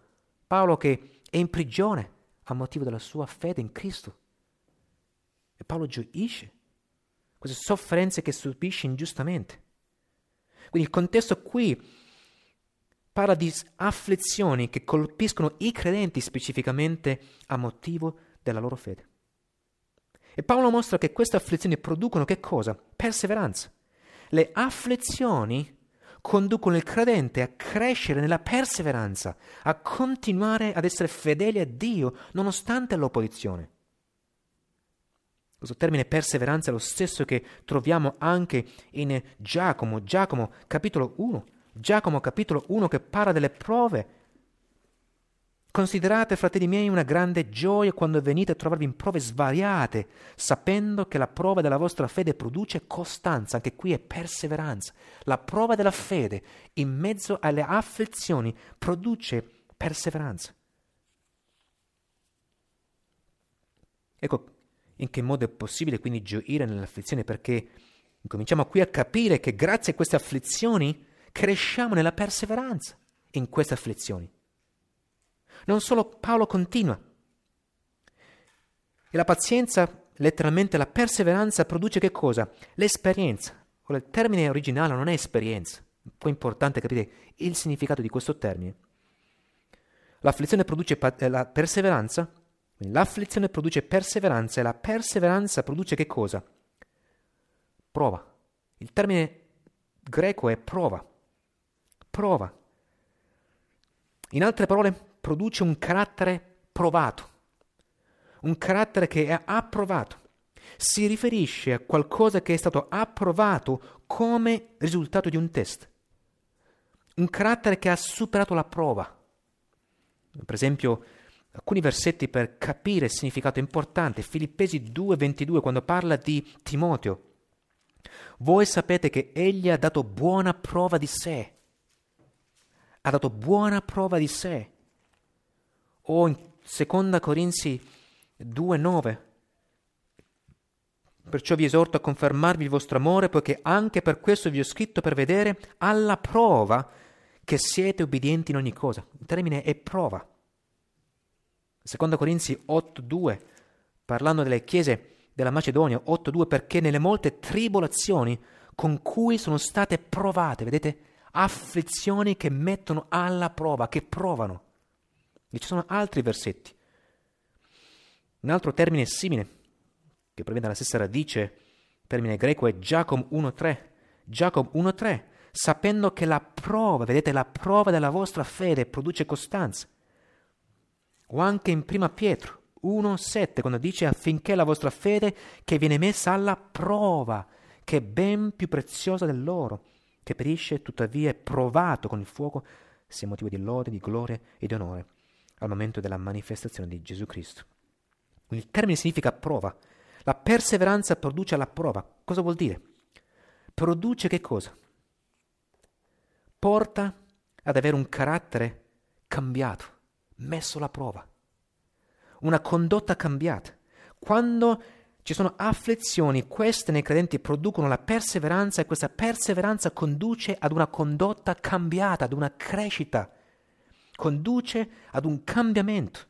Paolo che è in prigione a motivo della sua fede in Cristo. E Paolo gioisce queste sofferenze che subisce ingiustamente. Quindi il contesto qui parla di afflizioni che colpiscono i credenti specificamente a motivo della loro fede. E Paolo mostra che queste afflizioni producono che cosa? Perseveranza. Le afflizioni conducono il credente a crescere nella perseveranza, a continuare ad essere fedeli a Dio nonostante l'opposizione. Questo termine perseveranza è lo stesso che troviamo anche in Giacomo, Giacomo capitolo 1. Giacomo capitolo 1 che parla delle prove. Considerate, fratelli miei, una grande gioia quando venite a trovarvi in prove svariate, sapendo che la prova della vostra fede produce costanza, anche qui è perseveranza. La prova della fede in mezzo alle afflizioni produce perseveranza. Ecco, in che modo è possibile quindi gioire nell'afflizione, perché cominciamo qui a capire che grazie a queste afflizioni cresciamo nella perseveranza in queste afflizioni. Non solo Paolo continua. E la pazienza, letteralmente la perseveranza, produce che cosa? L'esperienza. Ora, il termine originale non è esperienza. Un po' importante capire il significato di questo termine. L'afflizione produce pa- eh, la perseveranza L'afflizione produce perseveranza e la perseveranza produce che cosa? Prova. Il termine greco è prova. Prova. In altre parole, produce un carattere provato, un carattere che è approvato. Si riferisce a qualcosa che è stato approvato come risultato di un test. Un carattere che ha superato la prova. Per esempio, alcuni versetti per capire il significato importante. Filippesi 2:22 quando parla di Timoteo. Voi sapete che egli ha dato buona prova di sé. Ha dato buona prova di sé. O in 2 Corinzi 2:9 Perciò vi esorto a confermarvi il vostro amore, poiché anche per questo vi ho scritto per vedere alla prova che siete obbedienti in ogni cosa. Il termine è prova. 2 Corinzi 8.2, parlando delle chiese della Macedonia, 8.2, perché nelle molte tribolazioni con cui sono state provate, vedete, afflizioni che mettono alla prova, che provano. E ci sono altri versetti. Un altro termine simile, che proviene dalla stessa radice, termine greco, è Giacomo 1.3. Giacomo 1.3, sapendo che la prova, vedete, la prova della vostra fede produce costanza. O anche in 1 Pietro 1,7 quando dice affinché la vostra fede che viene messa alla prova, che è ben più preziosa dell'oro, che perisce tuttavia è provato con il fuoco, sia motivo di lode, di gloria e di onore al momento della manifestazione di Gesù Cristo. Il termine significa prova. La perseveranza produce la prova. Cosa vuol dire? Produce che cosa? Porta ad avere un carattere cambiato messo alla prova, una condotta cambiata. Quando ci sono afflizioni, queste nei credenti producono la perseveranza e questa perseveranza conduce ad una condotta cambiata, ad una crescita, conduce ad un cambiamento.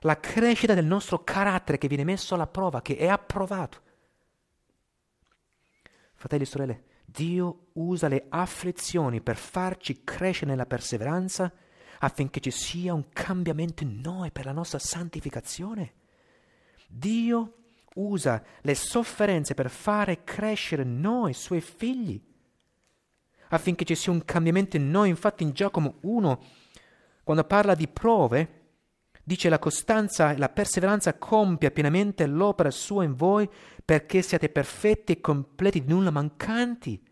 La crescita del nostro carattere che viene messo alla prova, che è approvato. Fratelli e sorelle, Dio usa le afflizioni per farci crescere nella perseveranza affinché ci sia un cambiamento in noi per la nostra santificazione. Dio usa le sofferenze per fare crescere noi, suoi figli, affinché ci sia un cambiamento in noi. Infatti in Giacomo 1, quando parla di prove, dice la costanza e la perseveranza compia pienamente l'opera sua in voi perché siate perfetti e completi, nulla mancanti.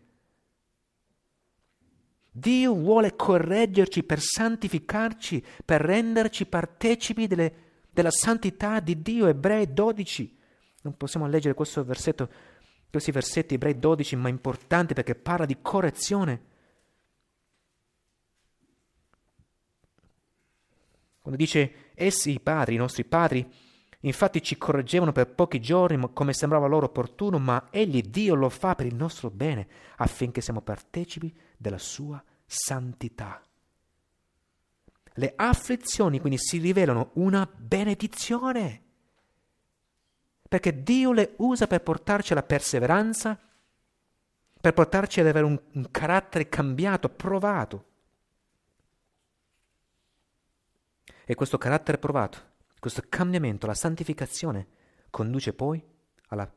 Dio vuole correggerci per santificarci, per renderci partecipi delle, della santità di Dio, Ebrei 12. Non possiamo leggere questo versetto, questi versetti Ebrei 12, ma è importante perché parla di correzione. Quando dice, essi i padri, i nostri padri, infatti ci correggevano per pochi giorni come sembrava loro opportuno, ma egli Dio lo fa per il nostro bene, affinché siamo partecipi della sua santità. Le afflizioni quindi si rivelano una benedizione, perché Dio le usa per portarci alla perseveranza, per portarci ad avere un, un carattere cambiato, provato. E questo carattere provato, questo cambiamento, la santificazione, conduce poi alla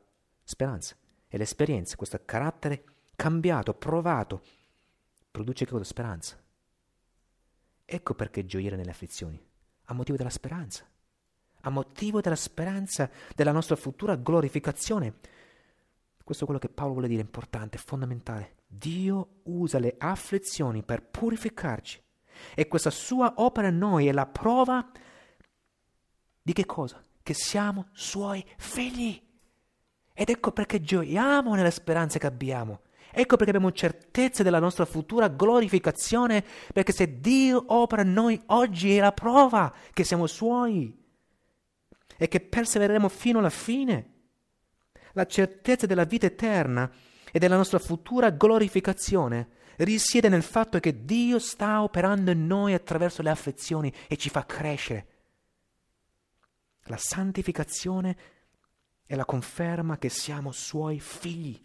speranza e l'esperienza, questo carattere cambiato, provato, produce cosa? Speranza. Ecco perché gioire nelle afflizioni, a motivo della speranza, a motivo della speranza della nostra futura glorificazione. Questo è quello che Paolo vuole dire, importante, fondamentale. Dio usa le afflizioni per purificarci e questa sua opera in noi è la prova di che cosa? Che siamo suoi figli. Ed ecco perché gioiamo nella speranza che abbiamo. Ecco perché abbiamo certezza della nostra futura glorificazione, perché se Dio opera in noi oggi è la prova che siamo Suoi e che persevereremo fino alla fine. La certezza della vita eterna e della nostra futura glorificazione risiede nel fatto che Dio sta operando in noi attraverso le affezioni e ci fa crescere. La santificazione è la conferma che siamo Suoi figli.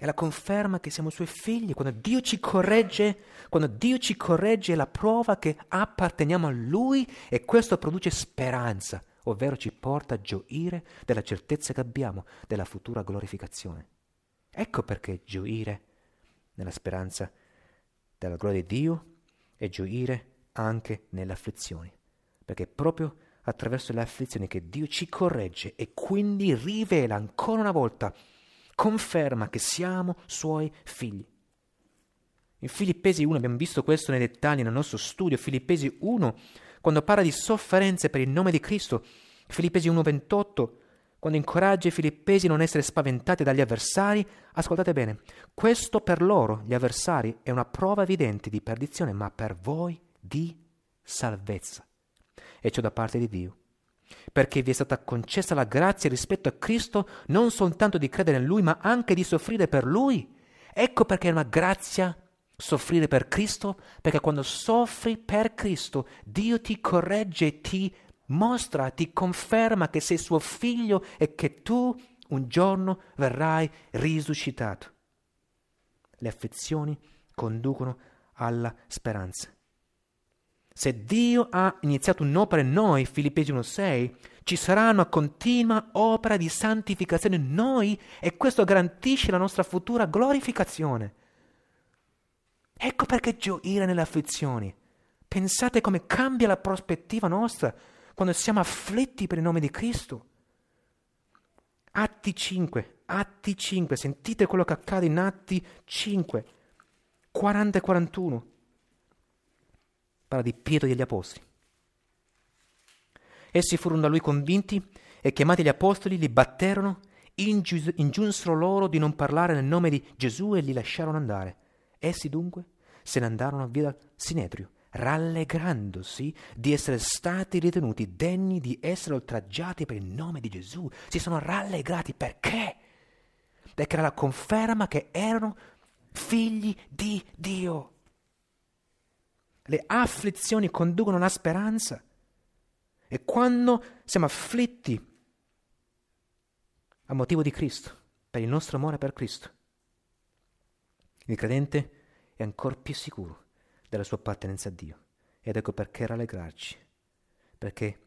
È la conferma che siamo suoi figli. Quando Dio ci corregge, quando Dio ci corregge è la prova che apparteniamo a Lui e questo produce speranza, ovvero ci porta a gioire della certezza che abbiamo della futura glorificazione. Ecco perché gioire nella speranza della gloria di Dio e gioire anche nelle afflizioni, perché è proprio attraverso le afflizioni che Dio ci corregge e quindi rivela ancora una volta conferma che siamo suoi figli. In Filippesi 1 abbiamo visto questo nei dettagli nel nostro studio, Filippesi 1, quando parla di sofferenze per il nome di Cristo, Filippesi 1, 28, quando incoraggia i filippesi a non essere spaventati dagli avversari, ascoltate bene, questo per loro, gli avversari, è una prova evidente di perdizione, ma per voi di salvezza. E ciò da parte di Dio perché vi è stata concessa la grazia rispetto a Cristo non soltanto di credere in Lui, ma anche di soffrire per Lui. Ecco perché è una grazia soffrire per Cristo, perché quando soffri per Cristo, Dio ti corregge, ti mostra, ti conferma che sei suo figlio e che tu un giorno verrai risuscitato. Le affezioni conducono alla speranza. Se Dio ha iniziato un'opera in noi, Filippesi 1,6, ci sarà una continua opera di santificazione in noi e questo garantisce la nostra futura glorificazione. Ecco perché gioire nelle afflizioni. Pensate come cambia la prospettiva nostra quando siamo afflitti per il nome di Cristo. Atti 5, Atti 5, sentite quello che accade in Atti 5, 40 e 41 parla di Pietro e degli Apostoli. Essi furono da lui convinti e chiamati gli Apostoli li batterono, ingiunsero loro di non parlare nel nome di Gesù e li lasciarono andare. Essi dunque se ne andarono via dal Sinedrio, rallegrandosi di essere stati ritenuti degni di essere oltraggiati per il nome di Gesù. Si sono rallegrati perché? Perché era la conferma che erano figli di Dio le afflizioni conducono alla speranza. E quando siamo afflitti a motivo di Cristo, per il nostro amore per Cristo, il credente è ancora più sicuro della sua appartenenza a Dio. Ed ecco perché rallegrarci, perché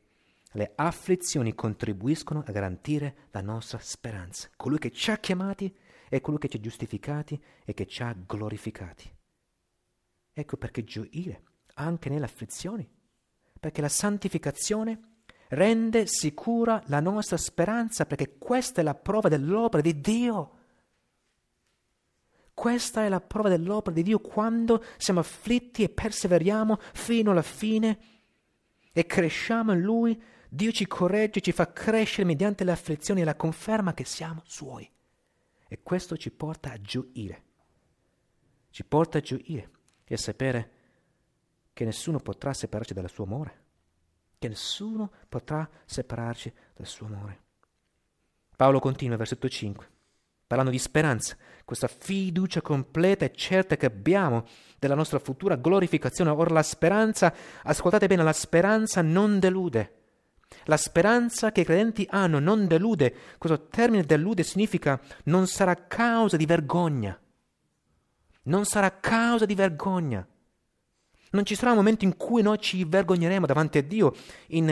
le afflizioni contribuiscono a garantire la nostra speranza. Colui che ci ha chiamati è colui che ci ha giustificati e che ci ha glorificati. Ecco perché gioire anche nelle afflizioni, perché la santificazione rende sicura la nostra speranza, perché questa è la prova dell'opera di Dio. Questa è la prova dell'opera di Dio quando siamo afflitti e perseveriamo fino alla fine e cresciamo in Lui. Dio ci corregge, ci fa crescere mediante le afflizioni e la conferma che siamo Suoi. E questo ci porta a gioire. Ci porta a gioire e a sapere che nessuno potrà separarci dal suo amore, che nessuno potrà separarci dal suo amore. Paolo continua, versetto 5, parlando di speranza, questa fiducia completa e certa che abbiamo della nostra futura glorificazione. Ora la speranza, ascoltate bene, la speranza non delude. La speranza che i credenti hanno non delude. Questo termine delude significa non sarà causa di vergogna. Non sarà causa di vergogna. Non ci sarà un momento in cui noi ci vergogneremo davanti a Dio. In,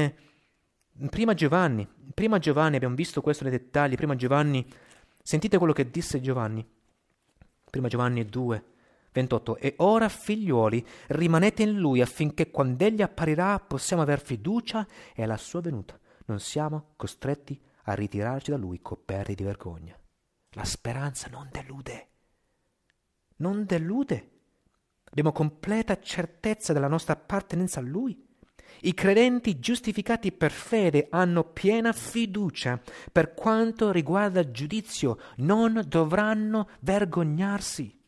in prima Giovanni, prima Giovanni abbiamo visto questo nei dettagli, prima Giovanni, sentite quello che disse Giovanni. Prima Giovanni 2, 28. E ora, figliuoli, rimanete in lui affinché quando egli apparirà possiamo aver fiducia e alla sua venuta non siamo costretti a ritirarci da lui coperti di vergogna. La speranza non delude. Non delude. Abbiamo completa certezza della nostra appartenenza a Lui. I credenti giustificati per fede hanno piena fiducia. Per quanto riguarda il giudizio, non dovranno vergognarsi.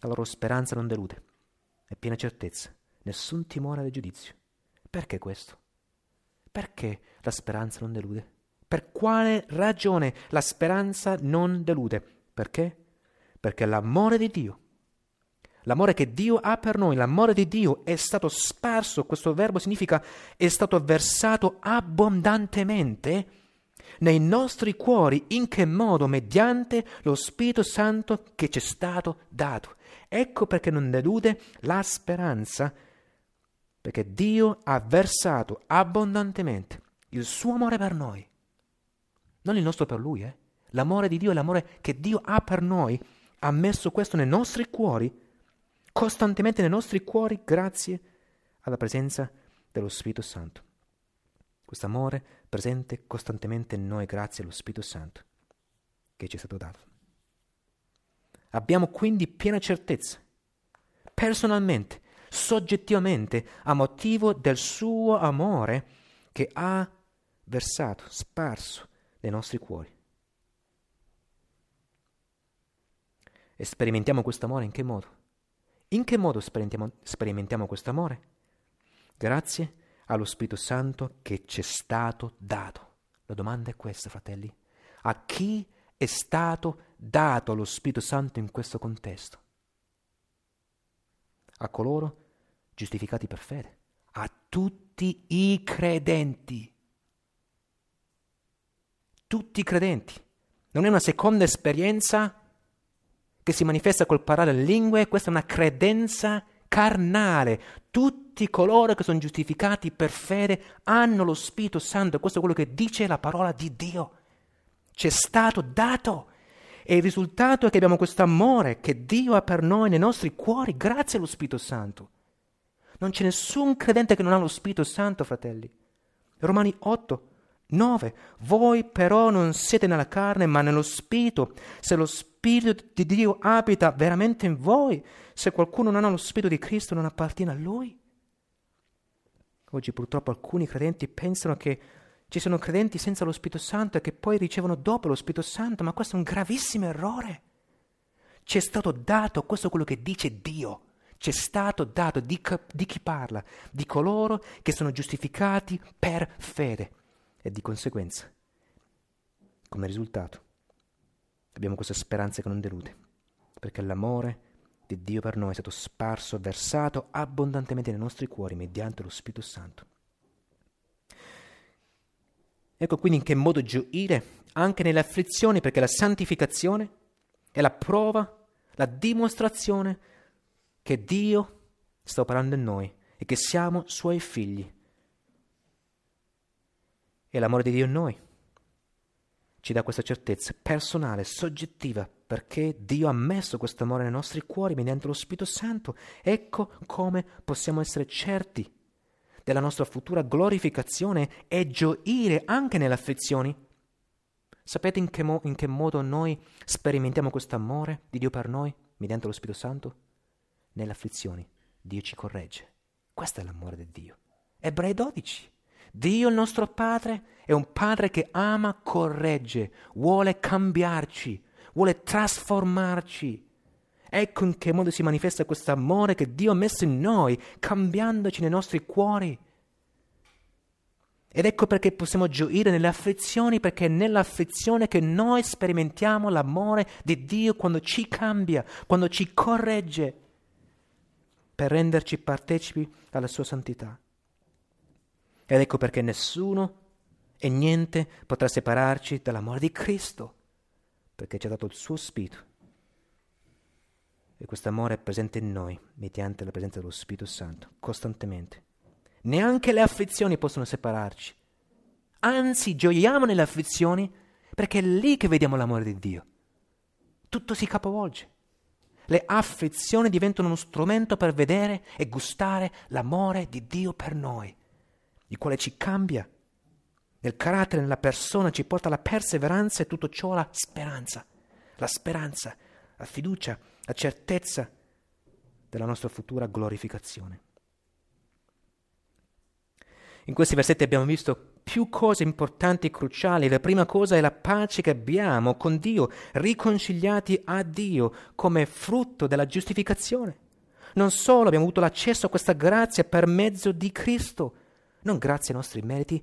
La loro speranza non delude. È piena certezza, nessun timore del giudizio. Perché questo? Perché la speranza non delude? Per quale ragione la speranza non delude? Perché? Perché l'amore di Dio l'amore che Dio ha per noi, l'amore di Dio è stato sparso, questo verbo significa è stato versato abbondantemente nei nostri cuori, in che modo? Mediante lo Spirito Santo che ci è stato dato. Ecco perché non delude la speranza, perché Dio ha versato abbondantemente il suo amore per noi, non il nostro per Lui, eh? L'amore di Dio è l'amore che Dio ha per noi, ha messo questo nei nostri cuori costantemente nei nostri cuori grazie alla presenza dello Spirito Santo. Questo amore presente costantemente in noi grazie allo Spirito Santo che ci è stato dato. Abbiamo quindi piena certezza, personalmente, soggettivamente, a motivo del suo amore che ha versato, sparso nei nostri cuori. E sperimentiamo questo amore in che modo? In che modo sperimentiamo, sperimentiamo questo amore? Grazie allo Spirito Santo che ci è stato dato. La domanda è questa, fratelli. A chi è stato dato lo Spirito Santo in questo contesto? A coloro giustificati per fede, a tutti i credenti. Tutti i credenti. Non è una seconda esperienza che si manifesta col parlare le lingue, questa è una credenza carnale. Tutti coloro che sono giustificati per fede hanno lo Spirito Santo, questo è quello che dice la parola di Dio. C'è stato dato. E il risultato è che abbiamo questo amore che Dio ha per noi nei nostri cuori grazie allo Spirito Santo. Non c'è nessun credente che non ha lo Spirito Santo, fratelli. Romani 8, 9. Voi però non siete nella carne, ma nello Spirito, se lo Spirito Spirito di Dio abita veramente in voi, se qualcuno non ha lo Spirito di Cristo non appartiene a Lui. Oggi purtroppo alcuni credenti pensano che ci sono credenti senza lo Spirito Santo e che poi ricevono dopo lo Spirito Santo, ma questo è un gravissimo errore. Ci è stato dato, questo è quello che dice Dio, ci è stato dato di, di chi parla, di coloro che sono giustificati per fede e di conseguenza, come risultato, Abbiamo queste speranze che non delude, perché l'amore di Dio per noi è stato sparso e versato abbondantemente nei nostri cuori mediante lo Spirito Santo. Ecco quindi in che modo gioire anche nelle afflizioni, perché la santificazione è la prova, la dimostrazione che Dio sta operando in noi e che siamo Suoi figli. E l'amore di Dio in noi ci dà questa certezza personale, soggettiva, perché Dio ha messo questo amore nei nostri cuori mediante lo Spirito Santo. Ecco come possiamo essere certi della nostra futura glorificazione e gioire anche nelle afflizioni. Sapete in che, mo- in che modo noi sperimentiamo questo amore di Dio per noi, mediante lo Spirito Santo? Nelle afflizioni. Dio ci corregge. Questo è l'amore di Dio. Ebrei 12. Dio il nostro Padre è un Padre che ama, corregge, vuole cambiarci, vuole trasformarci. Ecco in che modo si manifesta questo amore che Dio ha messo in noi, cambiandoci nei nostri cuori. Ed ecco perché possiamo gioire nelle afflizioni, perché è nell'afflizione che noi sperimentiamo l'amore di Dio quando ci cambia, quando ci corregge, per renderci partecipi alla sua santità. Ed ecco perché nessuno e niente potrà separarci dall'amore di Cristo, perché ci ha dato il suo Spirito. E questo amore è presente in noi, mediante la presenza dello Spirito Santo, costantemente. Neanche le afflizioni possono separarci. Anzi, gioiamo nelle afflizioni perché è lì che vediamo l'amore di Dio. Tutto si capovolge. Le afflizioni diventano uno strumento per vedere e gustare l'amore di Dio per noi il quale ci cambia nel carattere, nella persona, ci porta alla perseveranza e tutto ciò alla speranza, la speranza, la fiducia, la certezza della nostra futura glorificazione. In questi versetti abbiamo visto più cose importanti e cruciali. La prima cosa è la pace che abbiamo con Dio, riconciliati a Dio come frutto della giustificazione. Non solo abbiamo avuto l'accesso a questa grazia per mezzo di Cristo, non grazie ai nostri meriti,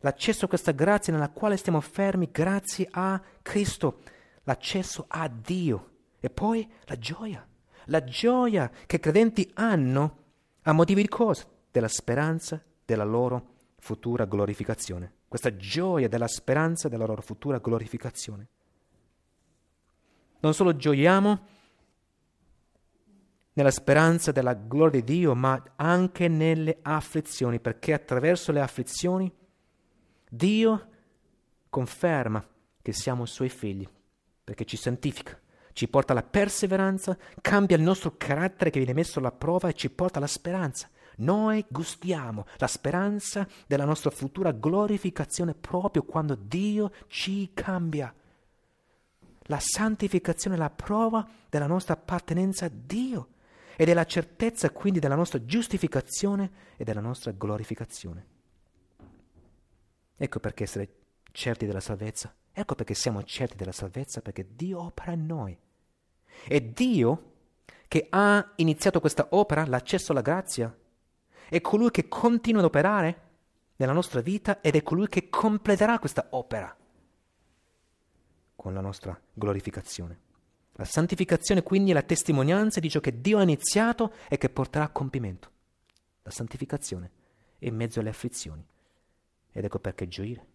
l'accesso a questa grazia nella quale stiamo fermi grazie a Cristo, l'accesso a Dio e poi la gioia, la gioia che i credenti hanno a motivi di cosa? Della speranza della loro futura glorificazione, questa gioia della speranza della loro futura glorificazione. Non solo gioiamo nella speranza della gloria di Dio, ma anche nelle afflizioni, perché attraverso le afflizioni Dio conferma che siamo Suoi figli, perché ci santifica, ci porta alla perseveranza, cambia il nostro carattere che viene messo alla prova e ci porta alla speranza. Noi gustiamo la speranza della nostra futura glorificazione proprio quando Dio ci cambia la santificazione è la prova della nostra appartenenza a Dio ed è la certezza quindi della nostra giustificazione e della nostra glorificazione. Ecco perché essere certi della salvezza, ecco perché siamo certi della salvezza, perché Dio opera in noi. E Dio che ha iniziato questa opera, l'accesso alla grazia, è colui che continua ad operare nella nostra vita ed è colui che completerà questa opera con la nostra glorificazione. La santificazione quindi è la testimonianza di ciò che Dio ha iniziato e che porterà a compimento. La santificazione è in mezzo alle afflizioni. Ed ecco perché gioire.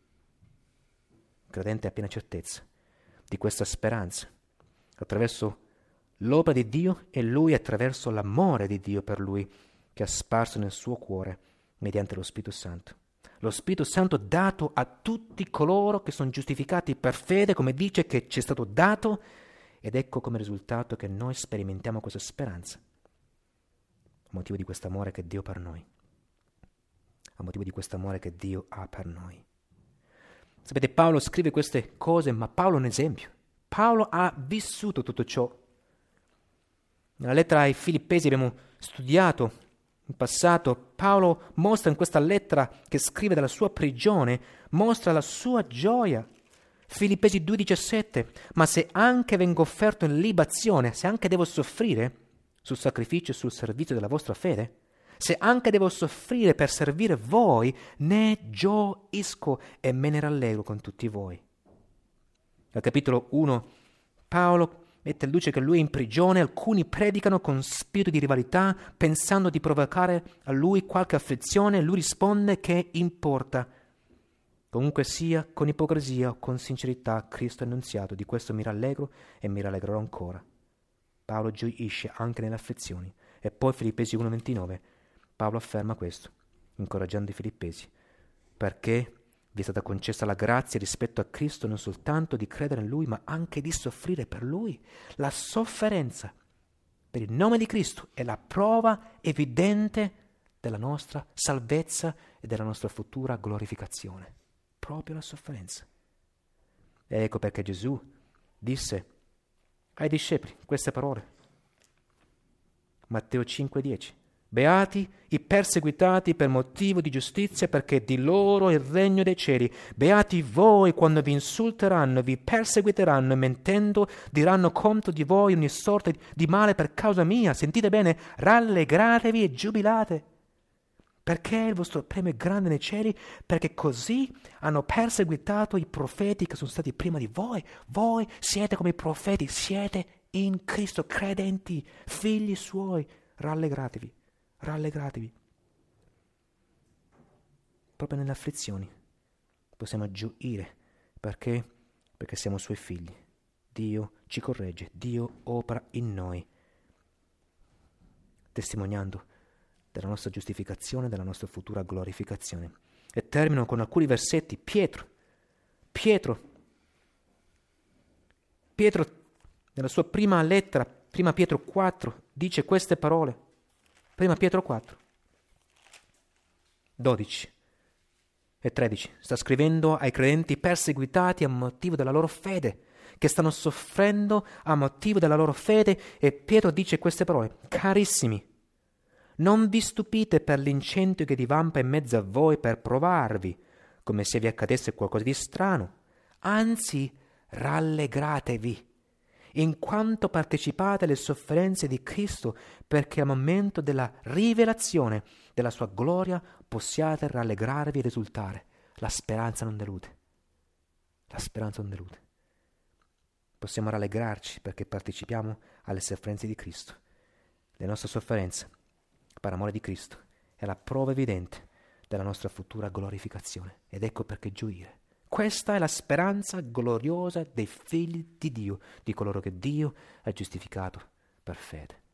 Il credente ha piena certezza di questa speranza, attraverso l'opera di Dio e lui attraverso l'amore di Dio per lui, che ha sparso nel suo cuore mediante lo Spirito Santo. Lo Spirito Santo dato a tutti coloro che sono giustificati per fede, come dice che ci è stato dato ed ecco come risultato che noi sperimentiamo questa speranza, a motivo di quest'amore che Dio per noi, a motivo di quest'amore che Dio ha per noi. Sapete, Paolo scrive queste cose, ma Paolo è un esempio. Paolo ha vissuto tutto ciò. Nella lettera ai Filippesi abbiamo studiato in passato, Paolo mostra in questa lettera che scrive dalla sua prigione, mostra la sua gioia Filippesi 2,17, ma se anche vengo offerto in libazione, se anche devo soffrire sul sacrificio e sul servizio della vostra fede, se anche devo soffrire per servire voi, ne gioisco e me ne rallegro con tutti voi. Al capitolo 1 Paolo mette in luce che lui è in prigione, alcuni predicano con spirito di rivalità, pensando di provocare a lui qualche afflizione, lui risponde che importa Comunque sia, con ipocrisia o con sincerità Cristo è annunziato, di questo mi rallegro e mi rallegrerò ancora. Paolo gioisce anche nelle afflizioni. E poi Filippesi 1.29. Paolo afferma questo, incoraggiando i Filippesi, perché vi è stata concessa la grazia rispetto a Cristo non soltanto di credere in Lui, ma anche di soffrire per Lui la sofferenza per il nome di Cristo è la prova evidente della nostra salvezza e della nostra futura glorificazione proprio la sofferenza. E ecco perché Gesù disse ai discepoli queste parole. Matteo 5:10. Beati i perseguitati per motivo di giustizia, perché di loro è il regno dei cieli. Beati voi quando vi insulteranno, vi perseguiteranno, mentendo, diranno contro di voi ogni sorta di male per causa mia. Sentite bene, rallegratevi e giubilate perché il vostro premio è grande nei cieli, perché così hanno perseguitato i profeti che sono stati prima di voi. Voi siete come i profeti, siete in Cristo, credenti, figli suoi. Rallegratevi, rallegratevi. Proprio nelle afflizioni possiamo gioire, perché? Perché siamo suoi figli. Dio ci corregge, Dio opera in noi, testimoniando della nostra giustificazione, della nostra futura glorificazione. E termino con alcuni versetti. Pietro, Pietro, Pietro nella sua prima lettera, prima Pietro 4, dice queste parole. Prima Pietro 4, 12 e 13. Sta scrivendo ai credenti perseguitati a motivo della loro fede, che stanno soffrendo a motivo della loro fede e Pietro dice queste parole. Carissimi, non vi stupite per l'incendio che divampa in mezzo a voi per provarvi, come se vi accadesse qualcosa di strano. Anzi, rallegratevi, in quanto partecipate alle sofferenze di Cristo, perché al momento della rivelazione della sua gloria possiate rallegrarvi e risultare. La speranza non delude. La speranza non delude. Possiamo rallegrarci perché partecipiamo alle sofferenze di Cristo. Le nostre sofferenze per amore di Cristo, è la prova evidente della nostra futura glorificazione. Ed ecco perché gioire. Questa è la speranza gloriosa dei figli di Dio, di coloro che Dio ha giustificato per fede.